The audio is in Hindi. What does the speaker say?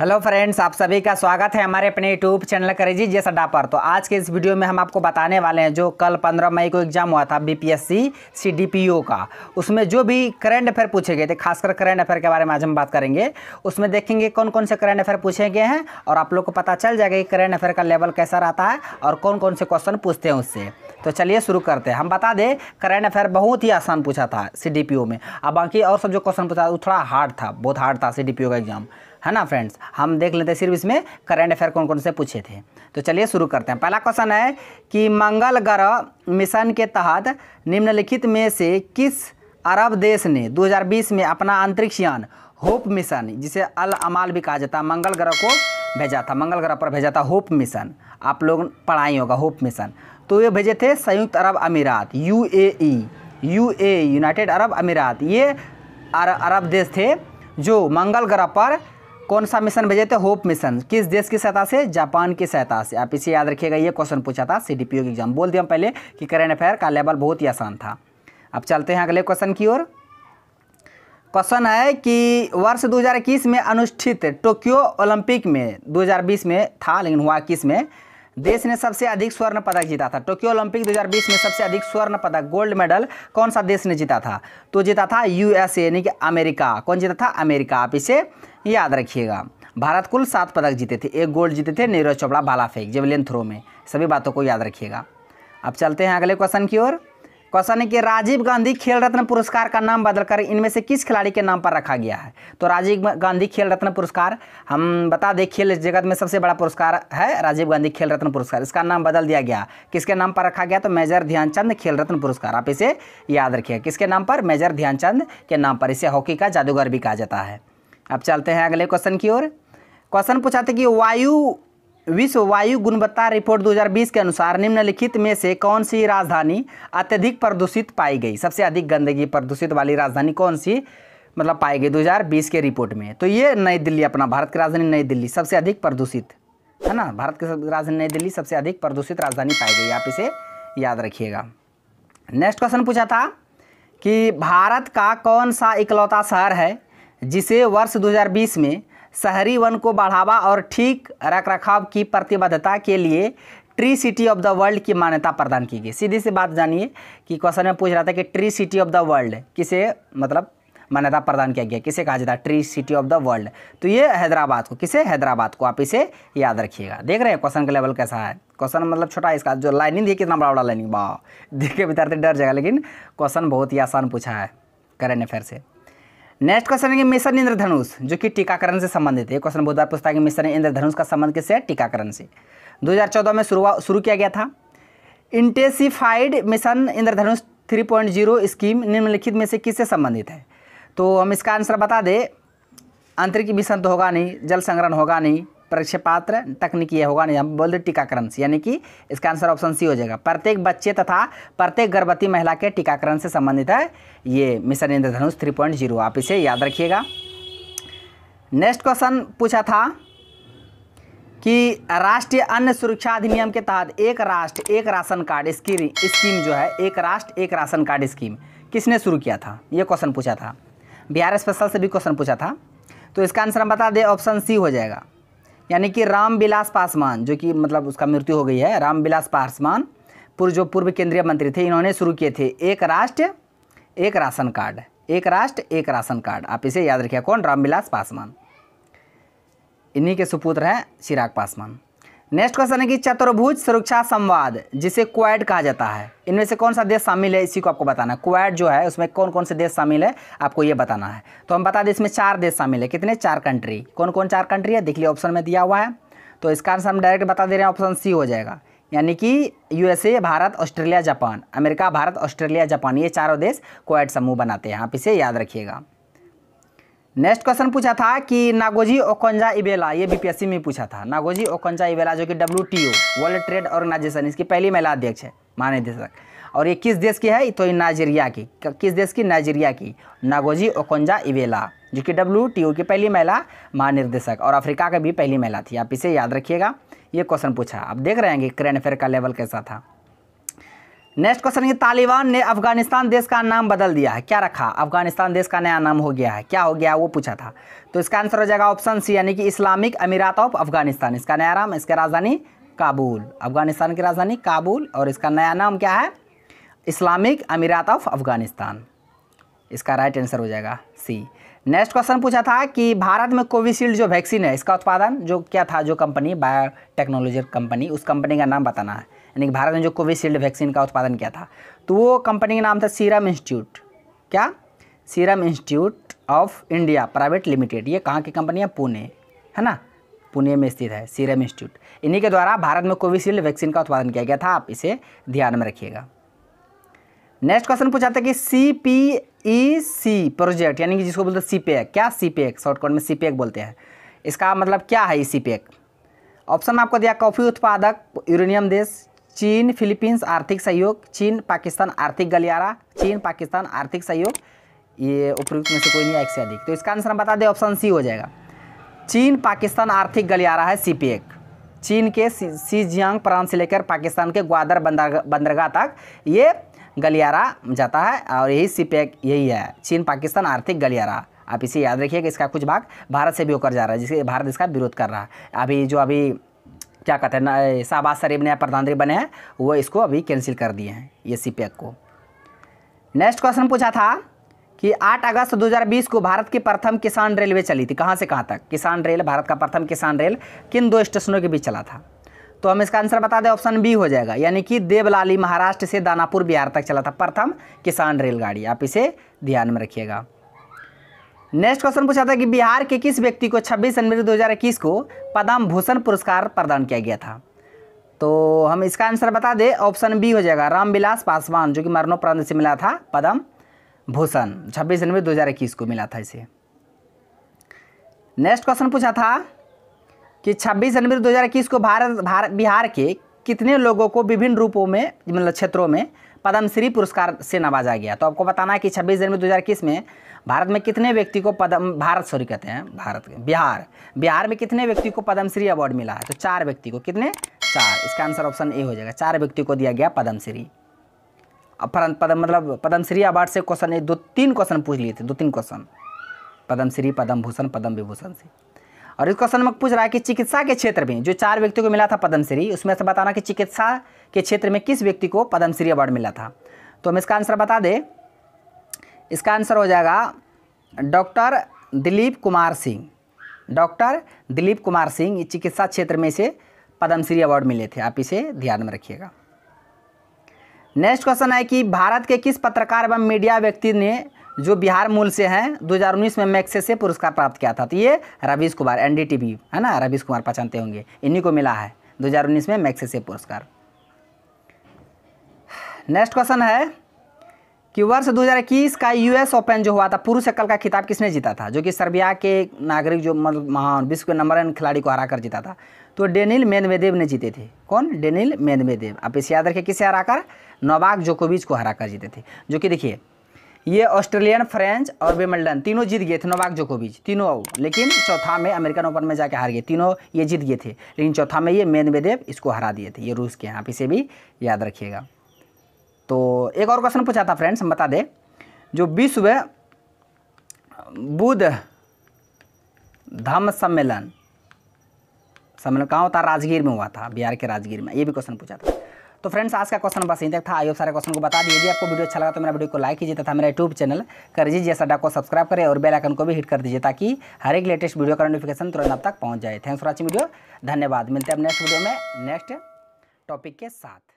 हेलो फ्रेंड्स आप सभी का स्वागत है हमारे अपने यूट्यूब चैनल करेजी जे अड्डा पर तो आज के इस वीडियो में हम आपको बताने वाले हैं जो कल 15 मई को एग्जाम हुआ था बीपीएससी सीडीपीओ का उसमें जो भी करंट अफेयर पूछे गए थे खासकर करंट अफेयर के बारे में आज हम बात करेंगे उसमें देखेंगे कौन कौन से करंट अफेयर पूछे गए हैं और आप लोग को पता चल जाएगा कि करंट अफेयर का लेवल कैसा रहता है और कौन कौन से क्वेश्चन पूछते हैं उससे तो चलिए शुरू करते हैं हम बता दें करंट अफेयर बहुत ही आसान पूछा था सी में अब बाकी और सब जो क्वेश्चन पूछा वो थोड़ा हार्ड था बहुत हार्ड था सी का एग्जाम है ना फ्रेंड्स हम देख लेते हैं सिर्फ इसमें करंट अफेयर कौन कौन से पूछे थे तो चलिए शुरू करते हैं पहला क्वेश्चन है कि मंगल ग्रह मिशन के तहत निम्नलिखित में से किस अरब देश ने 2020 में अपना अंतरिक्ष यान होप मिशन जिसे अल अमाल भी कहा जाता है मंगल ग्रह को भेजा था मंगल ग्रह पर भेजा था होप मिशन आप लोग पढ़ाई होगा होप मिशन तो ये भेजे थे संयुक्त अरब अमीरात यू ए यूनाइटेड अरब अमीरात ये अरब देश थे जो मंगल ग्रह पर कौन सा मिशन भेजे थे होप मिशन किस देश की सहायता से जापान की सहायता से आप इसे याद रखिएगा ये क्वेश्चन पूछा था सी के एग्जाम बोल दिया हम पहले कि करेंट अफेयर का लेवल बहुत ही आसान था अब चलते हैं अगले क्वेश्चन की ओर क्वेश्चन है कि वर्ष 2021 में अनुष्ठित टोक्यो ओलंपिक में 2020 में था लेकिन हुआ किस में देश ने सबसे अधिक स्वर्ण पदक जीता था टोक्यो ओलंपिक 2020 में सबसे अधिक स्वर्ण पदक गोल्ड मेडल कौन सा देश ने जीता था तो जीता था यूएसए यानी कि अमेरिका कौन जीता था अमेरिका आप इसे याद रखिएगा भारत कुल सात पदक जीते थे एक गोल्ड जीते थे नीरज चोपड़ा भाला फेंक जेवलिन थ्रो में सभी बातों को याद रखिएगा अब चलते हैं अगले क्वेश्चन की ओर क्वेश्चन है कि राजीव गांधी खेल रत्न पुरस्कार का नाम बदलकर इनमें से किस खिलाड़ी के नाम पर रखा गया है तो राजीव गांधी खेल रत्न पुरस्कार हम बता दें खेल जगत में सबसे बड़ा पुरस्कार है राजीव गांधी खेल रत्न पुरस्कार इसका नाम बदल दिया गया किसके नाम पर रखा गया तो मेजर ध्यानचंद खेल रत्न पुरस्कार आप इसे याद रखिए किसके नाम पर मेजर ध्यानचंद के नाम पर इसे हॉकी का जादूगर भी कहा जाता है अब चलते हैं अगले क्वेश्चन की ओर क्वेश्चन पूछाते कि वायु विश्व वायु गुणवत्ता रिपोर्ट 2020 के अनुसार निम्नलिखित में से कौन सी राजधानी अत्यधिक प्रदूषित पाई गई सबसे अधिक गंदगी प्रदूषित वाली राजधानी कौन सी मतलब पाई गई 2020 के रिपोर्ट में तो ये नई दिल्ली अपना भारत की राजधानी नई दिल्ली सबसे अधिक प्रदूषित है ना भारत की राजधानी नई दिल्ली सबसे अधिक प्रदूषित राजधानी पाई गई आप इसे याद रखिएगा नेक्स्ट क्वेश्चन पूछा था कि भारत का कौन सा इकलौता शहर है जिसे वर्ष दो में शहरी वन को बढ़ावा और ठीक रख रखाव की प्रतिबद्धता के लिए tree city of the world की मान्यता प्रदान की गई सीधी सी बात जानिए कि क्वेश्चन में पूछ रहा था कि tree city of the world किसे मतलब मान्यता प्रदान किया गया किसे कहा जाता है tree city of the world तो ये हैदराबाद को किसे हैदराबाद को आप इसे याद रखिएगा देख रहे हैं क्वेश्चन का लेवल कैसा है क्वेश्चन मतलब छोटा इसका जो लाइनिंग देखिए कितना बड़ा बड़ा लाइनिंग वाह देख विद्यार्थी डर जाएगा लेकिन क्वेश्चन बहुत ही आसान पूछा है करेंट अफेयर से नेक्स्ट क्वेश्चन है मिशन इंद्रधनुष जो कि टीकाकरण से संबंधित है क्वेश्चन बहुत बार पूछता है कि मिशन इंद्रधनुष का संबंध किससे है टीकाकरण से 2014 में शुरुआत शुरू किया गया था इंटेसिफाइड मिशन इंद्रधनुष 3.0 स्कीम निम्नलिखित में से किससे संबंधित है तो हम इसका आंसर बता दें आंतरिक मिशन तो होगा नहीं जल संग्रहण होगा नहीं परीक्षा पात्र तक नहीं होगा नहीं हम बोल दें टीकाकरण से यानी कि इसका आंसर ऑप्शन सी हो जाएगा प्रत्येक बच्चे तथा प्रत्येक गर्भवती महिला के टीकाकरण से संबंधित है ये mission Indradhanush three point zero आप इसे याद रखिएगा नेक्स्ट क्वेश्चन पूछा था कि राष्ट्रीय अन्य सुरक्षा अधिनियम के तहत एक राष्ट्र एक राशन कार्ड स्कीम स्कीम जो है एक राष्ट्र एक राशन कार्ड स्कीम किसने शुरू किया था ये क्वेश्चन पूछा था बिहार स्पेशल से भी क्वेश्चन पूछा था तो इसका आंसर हम बता दें ऑप्शन सी हो जाएगा यानी कि राम बिलास पासवान जो कि मतलब उसका मृत्यु हो गई है रामविलास पासवान पूर्व जो पूर्व केंद्रीय मंत्री थे इन्होंने शुरू किए थे एक राष्ट्र एक राशन कार्ड एक राष्ट्र एक राशन कार्ड आप इसे याद रखिए कौन रामविलास पासवान इन्हीं के सुपुत्र हैं चिराग पासवान नेक्स्ट क्वेश्चन है कि चतुर्भुज सुरक्षा संवाद जिसे क्वाड कहा जाता है इनमें से कौन सा देश शामिल है इसी को आपको बताना है क्वाड जो है उसमें कौन कौन से देश शामिल है आपको ये बताना है तो हम बता दें इसमें चार देश शामिल है कितने चार कंट्री कौन कौन चार कंट्री है देख लिया ऑप्शन में दिया हुआ है तो इसका आंसर हम डायरेक्ट बता दे रहे हैं ऑप्शन सी हो जाएगा यानी कि USA Bharat Australia Japan America Bharat Australia Japan ये चारों देश क्वाड समूह बनाते हैं आप इसे याद रखिएगा नेक्स्ट क्वेश्चन पूछा था कि नागोजी ओकंजा इबेला ये बीपीएससी में पूछा था नागोजी ओकंजा इबेला जो कि डब्ल्यू वर्ल्ड ट्रेड ऑर्गेनाइजेशन इसकी पहली महिला अध्यक्ष है महानिदेशक और ये किस देश की है तो ये नाइजीरिया की किस देश की नाइजीरिया की नागोजी ओकंजा इवेला जो कि डब्ल्यू की पहली महिला महानिर्देशक और अफ्रीका की भी पहली महिला थी आप इसे याद रखिएगा ये क्वेश्चन पूछा आप देख रहे हैं कि करेंट अफेयर का लेवल कैसा था नेक्स्ट क्वेश्चन ये तालिबान ने अफगानिस्तान देश का नाम बदल दिया है क्या रखा अफगानिस्तान देश का नया नाम हो गया है क्या हो गया वो पूछा था तो इसका आंसर हो जाएगा ऑप्शन सी यानी कि इस्लामिक अमीरात ऑफ अफगानिस्तान इसका नया नाम इसका राजधानी काबुल अफगानिस्तान की राजधानी काबुल और इसका नया नाम क्या है इस्लामिक अमीरात ऑफ अफगानिस्तान इसका राइट आंसर हो जाएगा सी नेक्स्ट क्वेश्चन पूछा था कि भारत में कोविशील्ड जो वैक्सीन है इसका उत्पादन जो क्या था जो कंपनी बायोटेक्नोलॉजी कंपनी उस कंपनी का नाम बताना है यानी कि भारत ने जो कोविशील्ड वैक्सीन का उत्पादन किया था तो वो कंपनी का नाम था सीरम इंस्टीट्यूट क्या serum institute of India private limited ये कहाँ की कंपनी है पुणे है ना पुणे में स्थित है सीरम इंस्टीट्यूट इन्हीं के द्वारा भारत में कोविशील्ड वैक्सीन का उत्पादन किया गया था आप इसे ध्यान में रखिएगा नेक्स्ट क्वेश्चन पूछा था कि सी पी ई सी प्रोजेक्ट यानी कि जिसको बोलते हैं सी पी एक क्या सी पी एक शॉर्टकट में सी पी एक बोलते हैं इसका मतलब क्या है ई सी पी एक ऑप्शन आपको दिया कॉफ़ी उत्पादक यूरेनियम देश चीन फिलीपींस आर्थिक सहयोग चीन पाकिस्तान आर्थिक गलियारा चीन पाकिस्तान आर्थिक सहयोग ये उपयुक्त में से कोई नहीं एक से अधिक तो इसका आंसर हम बता दें ऑप्शन सी हो जाएगा चीन पाकिस्तान आर्थिक गलियारा है सी चीन के सी जियांग प्रांत से लेकर पाकिस्तान के ग्वादर बंदरगाह तक ये गलियारा जाता है और यही सी यही है चीन पाकिस्तान आर्थिक गलियारा आप इसे याद रखिए कि इसका कुछ भाग भारत से भी होकर जा रहा है जिससे भारत इसका विरोध कर रहा है अभी जो अभी क्या कहते हैं शाहबाज शरीफ नया प्रधानमंत्री बने हैं वो इसको अभी कैंसिल कर दिए हैं ये सी को नेक्स्ट क्वेश्चन पूछा था कि 8 अगस्त 2020 को भारत की प्रथम किसान रेलवे चली थी कहाँ से कहाँ तक किसान रेल भारत का प्रथम किसान रेल किन दो स्टेशनों के बीच चला था तो हम इसका आंसर बता दें ऑप्शन बी हो जाएगा यानी कि देवलाली महाराष्ट्र से दानापुर बिहार तक चला था प्रथम किसान रेलगाड़ी आप इसे ध्यान में रखिएगा नेक्स्ट क्वेश्चन पूछा था कि बिहार के किस व्यक्ति को 26 जनवरी 2021 को पद्म भूषण पुरस्कार प्रदान किया गया था तो हम इसका आंसर बता दें ऑप्शन बी हो जाएगा रामविलास पासवान जो कि मरणोपरांत से मिला था पद्म भूषण 26 जनवरी 2021 को मिला था इसे नेक्स्ट क्वेश्चन पूछा था कि 26 जनवरी 2021 को भारत भारत बिहार के कितने लोगों को विभिन्न रूपों में मतलब क्षेत्रों में पद्मश्री पुरस्कार से नवाजा गया तो आपको बताना है कि छब्बीस जनवरी दो में भारत में कितने व्यक्ति को पद्म भारत सॉरी कहते हैं भारत बिहार बिहार में कितने व्यक्ति को पद्मश्री अवार्ड मिला है तो चार व्यक्ति को कितने चार इसका आंसर ऑप्शन ए हो जाएगा चार व्यक्ति को दिया गया पद्मश्री अपरांत पद्म मतलब पद्मश्री अवार्ड से क्वेश्चन दो तीन क्वेश्चन पूछ लिए थे दो तीन क्वेश्चन पद्मश्री पद्म भूषण पद्म विभूषण से और इस क्वेश्चन में पूछ रहा है कि चिकित्सा के क्षेत्र में जो चार व्यक्ति को मिला था पद्मश्री उसमें से बताना कि चिकित्सा के क्षेत्र में किस व्यक्ति को पद्मश्री अवार्ड मिला था तो हम इसका आंसर बता दें इसका आंसर हो जाएगा डॉक्टर दिलीप कुमार सिंह डॉक्टर दिलीप कुमार सिंह चिकित्सा क्षेत्र में इसे पद्मश्री अवार्ड मिले थे आप इसे ध्यान में रखिएगा नेक्स्ट क्वेश्चन है कि भारत के किस पत्रकार एवं मीडिया व्यक्ति ने जो बिहार मूल से हैं 2019 में मैक्से से पुरस्कार प्राप्त किया था तो ये रवीश कुमार एन है ना रवीश कुमार पहचानते होंगे इन्हीं को मिला है 2019 में मैक्से से पुरस्कार नेक्स्ट क्वेश्चन है कि वर्ष 2021 का यूएस ओपन जो हुआ था पुरुष एकल का खिताब किसने जीता था जो कि सर्बिया के नागरिक जो मतलब महान विश्व के नंबर वन खिलाड़ी को हराकर जीता था तो डेनिल मेदवेदेव ने जीते थे कौन डेनिल मेदवेदेव आप इसे याद रखिए किसे हराकर नोवाक जोकोविच को हराकर जीते थे जो कि देखिए ये ऑस्ट्रेलियन फ्रेंच और विमल्डन तीनों जीत गए थे नोवाक जोकोविच तीनों आउट लेकिन चौथा में अमेरिकन ओपन में जाके हार गए तीनों ये जीत गए थे लेकिन चौथा में ये मेदवेदेव इसको हरा दिए थे ये रूस के यहाँ इसे भी याद रखिएगा तो एक और क्वेश्चन पूछा था फ्रेंड्स हम बता दें जो विश्व बुद्ध धम्म सम्मेलन सम्मेलन कहाँ होता राजगीर में हुआ था बिहार के राजगीर में ये भी क्वेश्चन पूछा था तो फ्रेंड्स आज का क्वेश्चन बस यहीं तक था आइए सारे क्वेश्चन को बता दिए यदि आपको वीडियो अच्छा लगा तो मेरा वीडियो को लाइक कीजिए तथा मेरा यूट्यूब चैनल दीजिए जैसा सड्डा को सब्सक्राइब करें और बेल आइकन को भी हिट कर दीजिए ताकि हर एक लेटेस्ट वीडियो का नोटिफिकेशन तुरंत आप तक पहुँच जाए थैंक्स फॉर वॉचिंग वीडियो धन्यवाद मिलते हैं अब नेक्स्ट वीडियो में नेक्स्ट टॉपिक के साथ